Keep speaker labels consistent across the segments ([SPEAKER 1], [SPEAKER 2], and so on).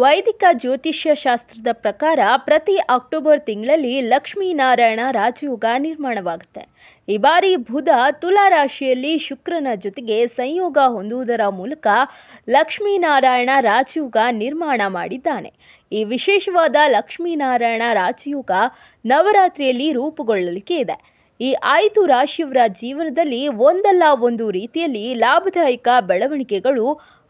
[SPEAKER 1] ವೈದಿಕ ಜ್ಯೋತಿಷ್ಯ ಶಾಸ್ತ್ರದ ಪ್ರಕಾರ ಪ್ರತಿ ಅಕ್ಟೋಬರ್ ತಿಂಗಳಲ್ಲಿ ಲಕ್ಷ್ಮೀನಾರಾಯಣ ರಾಜಯೋಗ ನಿರ್ಮಾಣವಾಗುತ್ತೆ ಈ ಬಾರಿ ಬುಧ ತುಲಾ ರಾಶಿಯಲ್ಲಿ ಶುಕ್ರನ ಜೊತೆಗೆ ಸಂಯೋಗ ಹೊಂದುವುದರ ಮೂಲಕ ಲಕ್ಷ್ಮೀನಾರಾಯಣ ರಾಜಯೋಗ ನಿರ್ಮಾಣ ಮಾಡಿದ್ದಾನೆ ಈ ವಿಶೇಷವಾದ ಲಕ್ಷ್ಮೀನಾರಾಯಣ ರಾಜಯೋಗ ನವರಾತ್ರಿಯಲ್ಲಿ ರೂಪುಗೊಳ್ಳಲಿಕ್ಕೆ ಇದೆ ಈ ಐದು ರಾಶಿಯವರ ಜೀವನದಲ್ಲಿ ಒಂದಲ್ಲ ಒಂದು ರೀತಿಯಲ್ಲಿ ಲಾಭದಾಯಕ ಬೆಳವಣಿಗೆಗಳು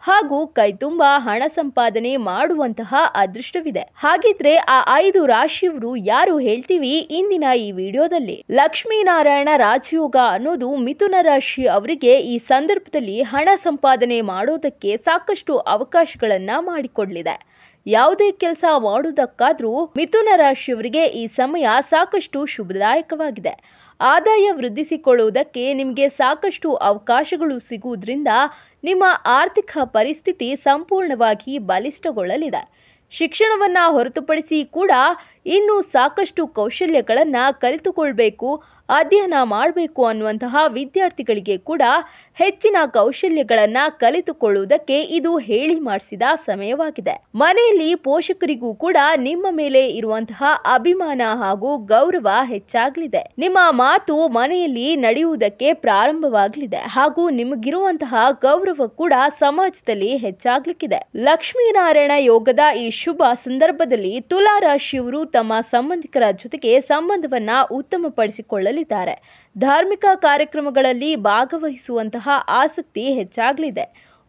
[SPEAKER 1] ಹಾಗೂ ಕೈತುಂಬ ಹಣ ಸಂಪಾದನೆ ಮಾಡುವಂತಹ ಅದೃಷ್ಟವಿದೆ ಹಾಗಿದ್ರೆ ಆ ಐದು ರಾಶಿಯವರು ಯಾರು ಹೇಳ್ತೀವಿ ಇಂದಿನ ಈ ವಿಡಿಯೋದಲ್ಲಿ ಲಕ್ಷ್ಮೀನಾರಾಯಣ ರಾಜಯೋಗ ಅನ್ನೋದು ಮಿಥುನ ರಾಶಿ ಅವರಿಗೆ ಈ ಸಂದರ್ಭದಲ್ಲಿ ಹಣ ಸಂಪಾದನೆ ಮಾಡೋದಕ್ಕೆ ಸಾಕಷ್ಟು ಅವಕಾಶಗಳನ್ನ ಮಾಡಿಕೊಡ್ಲಿದೆ ಯಾವುದೇ ಕೆಲಸ ಮಾಡುವುದಕ್ಕಾದರೂ ಮಿಥುನ ರಾಶಿಯವರಿಗೆ ಈ ಸಮಯ ಸಾಕಷ್ಟು ಶುಭದಾಯಕವಾಗಿದೆ ಆದಾಯ ವೃದ್ಧಿಸಿಕೊಳ್ಳುವುದಕ್ಕೆ ನಿಮಗೆ ಸಾಕಷ್ಟು ಅವಕಾಶಗಳು ಸಿಗುವುದರಿಂದ ನಿಮ್ಮ ಆರ್ಥಿಕ ಪರಿಸ್ಥಿತಿ ಸಂಪೂರ್ಣವಾಗಿ ಬಲಿಷ್ಠಗೊಳ್ಳಲಿದೆ ಶಿಕ್ಷಣವನ್ನು ಹೊರತುಪಡಿಸಿ ಕೂಡ ಇನ್ನು ಸಾಕಷ್ಟು ಕೌಶಲ್ಯಗಳನ್ನು ಕಲಿತುಕೊಳ್ಬೇಕು ಅಧ್ಯಯನ ಮಾಡಬೇಕು ಅನ್ನುವಂತಹ ವಿದ್ಯಾರ್ಥಿಗಳಿಗೆ ಕೂಡ ಹೆಚ್ಚಿನ ಕೌಶಲ್ಯಗಳನ್ನು ಕಲಿತುಕೊಳ್ಳುವುದಕ್ಕೆ ಇದು ಹೇಳಿ ಮಾಡಿಸಿದ ಸಮಯವಾಗಿದೆ ಮನೆಯಲ್ಲಿ ಪೋಷಕರಿಗೂ ಕೂಡ ನಿಮ್ಮ ಮೇಲೆ ಇರುವಂತಹ ಅಭಿಮಾನ ಹಾಗೂ ಗೌರವ ಹೆಚ್ಚಾಗಲಿದೆ ನಿಮ್ಮ ಮಾತು ಮನೆಯಲ್ಲಿ ನಡೆಯುವುದಕ್ಕೆ ಪ್ರಾರಂಭವಾಗಲಿದೆ ಹಾಗೂ ನಿಮಗಿರುವಂತಹ ಗೌರವ ಕೂಡ ಸಮಾಜದಲ್ಲಿ ಹೆಚ್ಚಾಗ್ಲಿಕ್ಕಿದೆ ಲಕ್ಷ್ಮೀನಾರಾಯಣ ಯೋಗದ ಈ ಶುಭ ಸಂದರ್ಭದಲ್ಲಿ ತುಲಾ ರಾಶಿಯವರು ತಮ್ಮ ಸಂಬಂಧಿಕರ ಜೊತೆಗೆ ಸಂಬಂಧವನ್ನು ಉತ್ತಮಪಡಿಸಿಕೊಳ್ಳಲಿದ್ದಾರೆ ಧಾರ್ಮಿಕ ಕಾರ್ಯಕ್ರಮಗಳಲ್ಲಿ ಭಾಗವಹಿಸುವಂತಹ ಆಸಕ್ತಿ ಹೆಚ್ಚಾಗಲಿದೆ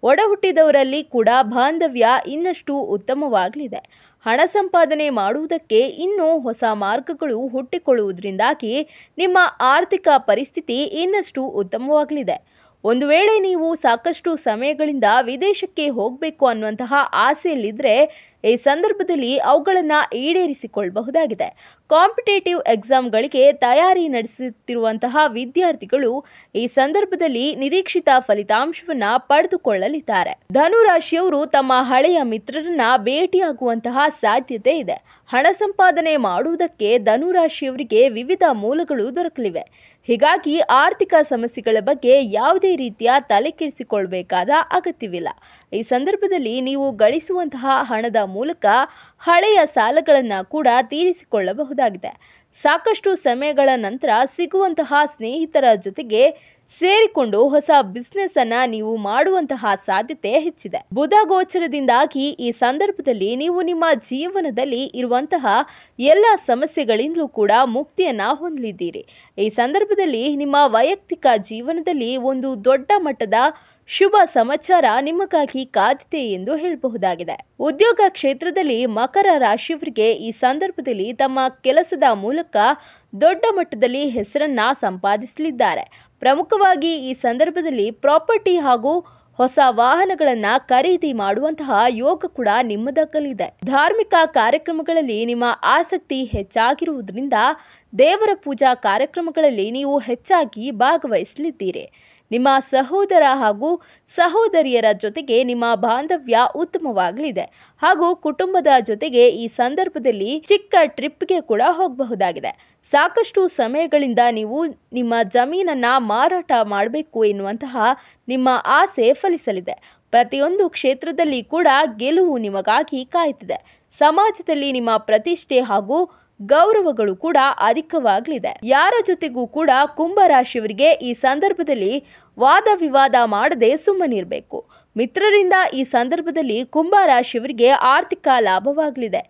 [SPEAKER 1] ಒಡ ಹುಟ್ಟಿದವರಲ್ಲಿ ಕೂಡ ಬಾಂಧವ್ಯ ಇನ್ನಷ್ಟು ಉತ್ತಮವಾಗಲಿದೆ ಹಣ ಸಂಪಾದನೆ ಮಾಡುವುದಕ್ಕೆ ಇನ್ನೂ ಹೊಸ ಮಾರ್ಗಗಳು ಹುಟ್ಟಿಕೊಳ್ಳುವುದರಿಂದಾಗಿ ನಿಮ್ಮ ಆರ್ಥಿಕ ಪರಿಸ್ಥಿತಿ ಇನ್ನಷ್ಟು ಉತ್ತಮವಾಗಲಿದೆ ಒಂದು ವೇಳೆ ನೀವು ಸಾಕಷ್ಟು ಸಮಯಗಳಿಂದ ವಿದೇಶಕ್ಕೆ ಹೋಗಬೇಕು ಅನ್ನುವಂತಹ ಆಸೆಯಲ್ಲಿದ್ದರೆ ಈ ಸಂದರ್ಭದಲ್ಲಿ ಅವುಗಳನ್ನು ಈಡೇರಿಸಿಕೊಳ್ಳಬಹುದಾಗಿದೆ ಕಾಂಪಿಟೇಟಿವ್ ಎಕ್ಸಾಮ್ಗಳಿಗೆ ತಯಾರಿ ನಡೆಸುತ್ತಿರುವಂತಹ ವಿದ್ಯಾರ್ಥಿಗಳು ಈ ಸಂದರ್ಭದಲ್ಲಿ ನಿರೀಕ್ಷಿತ ಫಲಿತಾಂಶವನ್ನು ಪಡೆದುಕೊಳ್ಳಲಿದ್ದಾರೆ ಧನುರಾಶಿಯವರು ತಮ್ಮ ಹಳೆಯ ಮಿತ್ರರನ್ನ ಭೇಟಿಯಾಗುವಂತಹ ಸಾಧ್ಯತೆ ಇದೆ ಹಣ ಸಂಪಾದನೆ ಮಾಡುವುದಕ್ಕೆ ಧನುರಾಶಿಯವರಿಗೆ ವಿವಿಧ ಮೂಲಗಳು ದೊರಕಲಿವೆ ಹೀಗಾಗಿ ಆರ್ಥಿಕ ಸಮಸ್ಯೆಗಳ ಬಗ್ಗೆ ಯಾವುದೇ ರೀತಿಯ ತಲೆ ಅಗತ್ಯವಿಲ್ಲ ಈ ಸಂದರ್ಭದಲ್ಲಿ ನೀವು ಗಳಿಸುವಂತಹ ಹಣದ ಮೂಲಕ ಹಳೆಯ ಸಾಲಗಳನ್ನು ಕೂಡ ತೀರಿಸಿಕೊಳ್ಳಬಹುದಾಗಿದೆ ಸಾಕಷ್ಟು ಸಮಯಗಳ ನಂತರ ಸಿಗುವಂತಹ ಸ್ನೇಹಿತರ ಜೊತೆಗೆ ಸೇರಿಕೊಂಡು ಹೊಸ ಬಿಸ್ನೆಸ್ ಅನ್ನ ನೀವು ಮಾಡುವಂತಹ ಸಾಧ್ಯತೆ ಹೆಚ್ಚಿದೆ ಬುಧ ಗೋಚರದಿಂದಾಗಿ ಈ ಸಂದರ್ಭದಲ್ಲಿ ನೀವು ನಿಮ್ಮ ಜೀವನದಲ್ಲಿ ಇರುವಂತಹ ಎಲ್ಲ ಸಮಸ್ಯೆಗಳಿಂದಲೂ ಕೂಡ ಮುಕ್ತಿಯನ್ನ ಹೊಂದಲಿದ್ದೀರಿ ಈ ಸಂದರ್ಭದಲ್ಲಿ ನಿಮ್ಮ ವೈಯಕ್ತಿಕ ಜೀವನದಲ್ಲಿ ಒಂದು ದೊಡ್ಡ ಮಟ್ಟದ ಶುಭ ಸಮಾಚಾರ ನಿಮಗಾಗಿ ಕಾದಿದೆ ಎಂದು ಹೇಳಬಹುದಾಗಿದೆ ಉದ್ಯೋಗ ಕ್ಷೇತ್ರದಲ್ಲಿ ಮಕರ ರಾಶಿಯವರಿಗೆ ಈ ಸಂದರ್ಭದಲ್ಲಿ ತಮ್ಮ ಕೆಲಸದ ಮೂಲಕ ದೊಡ್ಡ ಮಟ್ಟದಲ್ಲಿ ಹೆಸರನ್ನ ಸಂಪಾದಿಸಲಿದ್ದಾರೆ ಪ್ರಮುಖವಾಗಿ ಈ ಸಂದರ್ಭದಲ್ಲಿ ಪ್ರಾಪರ್ಟಿ ಹಾಗೂ ಹೊಸ ವಾಹನಗಳನ್ನ ಖರೀದಿ ಮಾಡುವಂತಹ ಯೋಗ ಕೂಡ ನಿಮ್ಮದಾಗಲಿದೆ ಧಾರ್ಮಿಕ ಕಾರ್ಯಕ್ರಮಗಳಲ್ಲಿ ನಿಮ್ಮ ಆಸಕ್ತಿ ಹೆಚ್ಚಾಗಿರುವುದರಿಂದ ದೇವರ ಪೂಜಾ ಕಾರ್ಯಕ್ರಮಗಳಲ್ಲಿ ನೀವು ಹೆಚ್ಚಾಗಿ ಭಾಗವಹಿಸಲಿದ್ದೀರಿ ನಿಮ್ಮ ಸಹೋದರ ಹಾಗೂ ಸಹೋದರಿಯರ ಜೊತೆಗೆ ನಿಮ್ಮ ಬಾಂಧವ್ಯ ಉತ್ತಮವಾಗಲಿದೆ ಹಾಗೂ ಕುಟುಂಬದ ಜೊತೆಗೆ ಈ ಸಂದರ್ಭದಲ್ಲಿ ಚಿಕ್ಕ ಟ್ರಿಪ್ಗೆ ಕೂಡ ಹೋಗಬಹುದಾಗಿದೆ ಸಾಕಷ್ಟು ಸಮಯಗಳಿಂದ ನೀವು ನಿಮ್ಮ ಜಮೀನನ್ನು ಮಾರಾಟ ಮಾಡಬೇಕು ಎನ್ನುವಂತಹ ನಿಮ್ಮ ಆಸೆ ಫಲಿಸಲಿದೆ ಪ್ರತಿಯೊಂದು ಕ್ಷೇತ್ರದಲ್ಲಿ ಕೂಡ ಗೆಲುವು ನಿಮಗಾಗಿ ಕಾಯ್ತಿದೆ ಸಮಾಜದಲ್ಲಿ ನಿಮ್ಮ ಪ್ರತಿಷ್ಠೆ ಹಾಗೂ ಗೌರವಗಳು ಕೂಡ ಅಧಿಕವಾಗಲಿದೆ ಯಾರ ಜೊತೆಗೂ ಕೂಡ ಕುಂಭ ರಾಶಿಯವರಿಗೆ ಈ ಸಂದರ್ಭದಲ್ಲಿ ವಾದ ವಿವಾದ ಮಾಡದೆ ಸುಮ್ಮನಿರಬೇಕು ಮಿತ್ರರಿಂದ ಈ ಸಂದರ್ಭದಲ್ಲಿ ಕುಂಭ ರಾಶಿಯವರಿಗೆ ಆರ್ಥಿಕ ಲಾಭವಾಗಲಿದೆ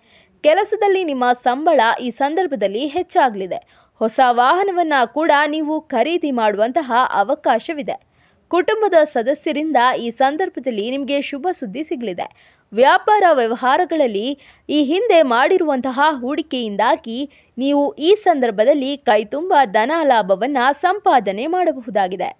[SPEAKER 1] ಕೆಲಸದಲ್ಲಿ ನಿಮ್ಮ ಸಂಬಳ ಈ ಸಂದರ್ಭದಲ್ಲಿ ಹೆಚ್ಚಾಗಲಿದೆ ಹೊಸ ವಾಹನವನ್ನು ಕೂಡ ನೀವು ಖರೀದಿ ಮಾಡುವಂತಹ ಅವಕಾಶವಿದೆ ಕುಟುಂಬದ ಸದಸ್ಯರಿಂದ ಈ ಸಂದರ್ಭದಲ್ಲಿ ನಿಮಗೆ ಶುಭ ಸುದ್ದಿ ಸಿಗಲಿದೆ ವ್ಯಾಪಾರ ವ್ಯವಹಾರಗಳಲ್ಲಿ ಈ ಹಿಂದೆ ಮಾಡಿರುವಂತಹ ಹೂಡಿಕೆಯಿಂದಾಗಿ ನೀವು ಈ ಸಂದರ್ಭದಲ್ಲಿ ಕೈತುಂಬ ಧನ ಲಾಭವನ್ನು ಸಂಪಾದನೆ ಮಾಡಬಹುದಾಗಿದೆ